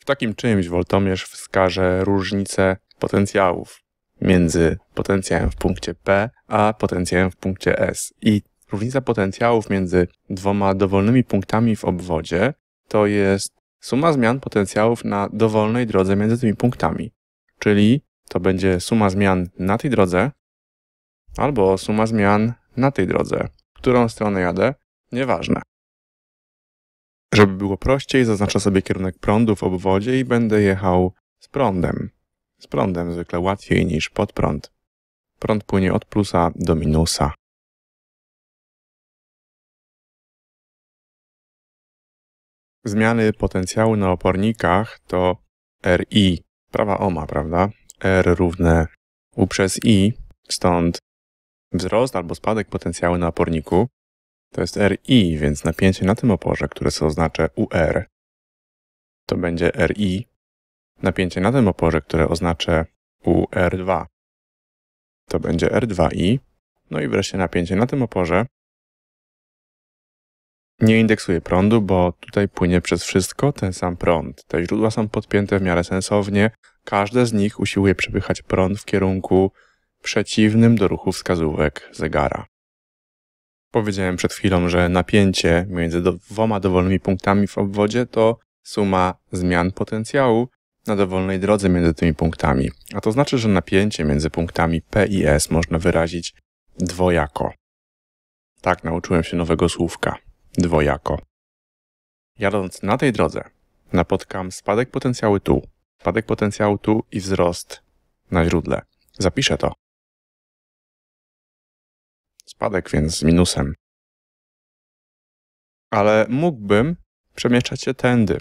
W takim czymś woltomierz wskaże różnicę potencjałów między potencjałem w punkcie P a potencjałem w punkcie S. I różnica potencjałów między dwoma dowolnymi punktami w obwodzie to jest suma zmian potencjałów na dowolnej drodze między tymi punktami. Czyli to będzie suma zmian na tej drodze albo suma zmian na tej drodze. W którą stronę jadę? Nieważne. Żeby było prościej, zaznaczę sobie kierunek prądu w obwodzie i będę jechał z prądem. Z prądem zwykle łatwiej niż pod prąd. Prąd płynie od plusa do minusa. Zmiany potencjału na opornikach to RI, prawa OMA, prawda? R równe U przez I, stąd wzrost albo spadek potencjału na oporniku to jest RI, więc napięcie na tym oporze, które sobie oznaczę UR, to będzie RI. Napięcie na tym oporze, które oznaczę UR2, to będzie R2I. No i wreszcie napięcie na tym oporze. Nie indeksuję prądu, bo tutaj płynie przez wszystko ten sam prąd. Te źródła są podpięte w miarę sensownie. Każde z nich usiłuje przepychać prąd w kierunku przeciwnym do ruchu wskazówek zegara. Powiedziałem przed chwilą, że napięcie między dwoma dowolnymi punktami w obwodzie to suma zmian potencjału na dowolnej drodze między tymi punktami. A to znaczy, że napięcie między punktami P i S można wyrazić dwojako. Tak, nauczyłem się nowego słówka. Dwojako. Jadąc na tej drodze, napotkam spadek potencjału tu, spadek potencjału tu i wzrost na źródle. Zapiszę to spadek, więc z minusem. Ale mógłbym przemieszczać się tędy.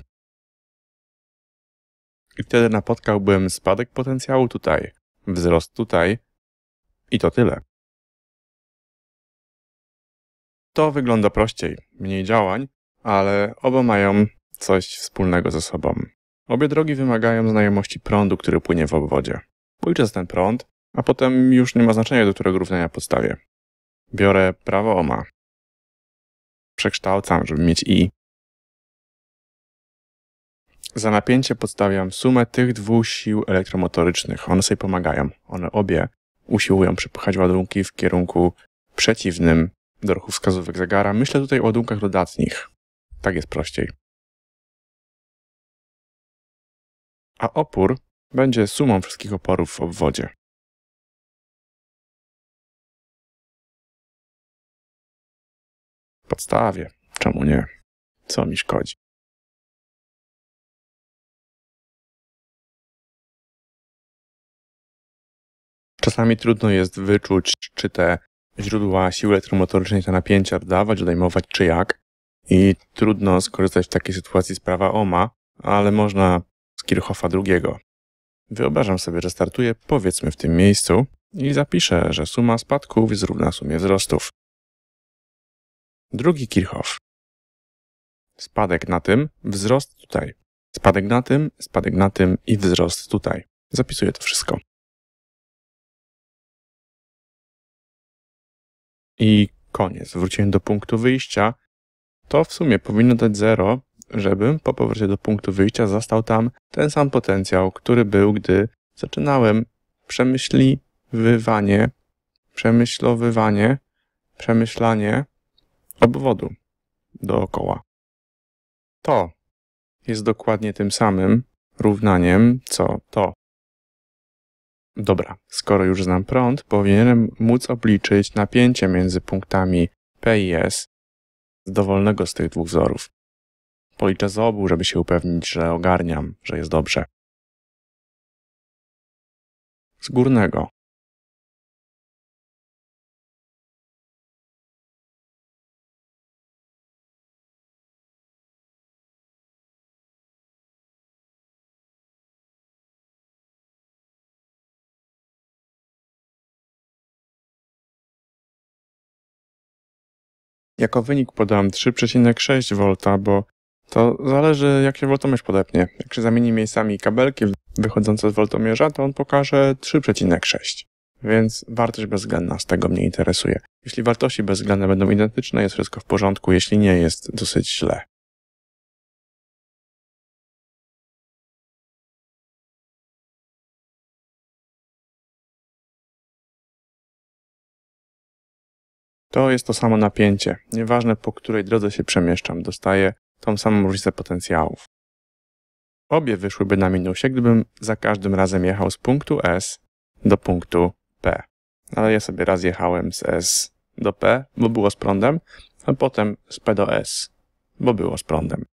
I wtedy napotkałbym spadek potencjału tutaj, wzrost tutaj i to tyle. To wygląda prościej, mniej działań, ale oba mają coś wspólnego ze sobą. Obie drogi wymagają znajomości prądu, który płynie w obwodzie. za ten prąd, a potem już nie ma znaczenia, do którego równania podstawię biorę prawo OMA. Przekształcam, żeby mieć I. Za napięcie podstawiam sumę tych dwóch sił elektromotorycznych. One sobie pomagają. One obie usiłują przepychać ładunki w kierunku przeciwnym do ruchu wskazówek zegara. Myślę tutaj o ładunkach dodatnich. Tak jest prościej. A opór będzie sumą wszystkich oporów w obwodzie. Podstawie. Czemu nie? Co mi szkodzi? Czasami trudno jest wyczuć, czy te źródła siły elektromotorycznej, te napięcia dawać, odejmować, czy jak. I trudno skorzystać w takiej sytuacji z prawa OMA, ale można z Kirchhoffa drugiego. Wyobrażam sobie, że startuję powiedzmy w tym miejscu i zapiszę, że suma spadków jest równa sumie wzrostów. Drugi Kirchhoff. Spadek na tym, wzrost tutaj. Spadek na tym, spadek na tym i wzrost tutaj. Zapisuję to wszystko. I koniec. Wróciłem do punktu wyjścia. To w sumie powinno dać 0, żebym po powrocie do punktu wyjścia zastał tam ten sam potencjał, który był, gdy zaczynałem przemyśliwanie, przemyślowywanie, przemyślanie obwodu dookoła. To jest dokładnie tym samym równaniem, co to. Dobra, skoro już znam prąd, powinienem móc obliczyć napięcie między punktami P i S z dowolnego z tych dwóch wzorów. Policzę z obu, żeby się upewnić, że ogarniam, że jest dobrze. Z górnego Jako wynik podam 3,6 V, bo to zależy jak się woltomierz podepnie. Jak się zamieni miejscami kabelki wychodzące z woltomierza, to on pokaże 3,6. Więc wartość bezwzględna z tego mnie interesuje. Jeśli wartości bezwzględne będą identyczne, jest wszystko w porządku, jeśli nie, jest dosyć źle. To jest to samo napięcie. Nieważne po której drodze się przemieszczam, dostaję tą samą różnicę potencjałów. Obie wyszłyby na minusie, gdybym za każdym razem jechał z punktu S do punktu P. Ale ja sobie raz jechałem z S do P, bo było z prądem, a potem z P do S, bo było z prądem.